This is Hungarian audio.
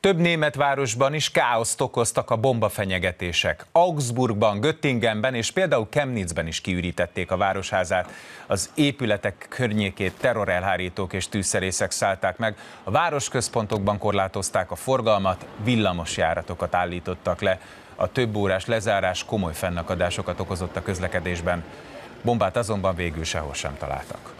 Több német városban is káoszt okoztak a bombafenyegetések. Augsburgban, Göttingenben és például Chemnitzben is kiürítették a városházát. Az épületek környékét terrorelhárítók és tűzszerészek szállták meg. A városközpontokban korlátozták a forgalmat, Villamos járatokat állítottak le. A több órás lezárás komoly fennakadásokat okozott a közlekedésben. Bombát azonban végül sehol sem találtak.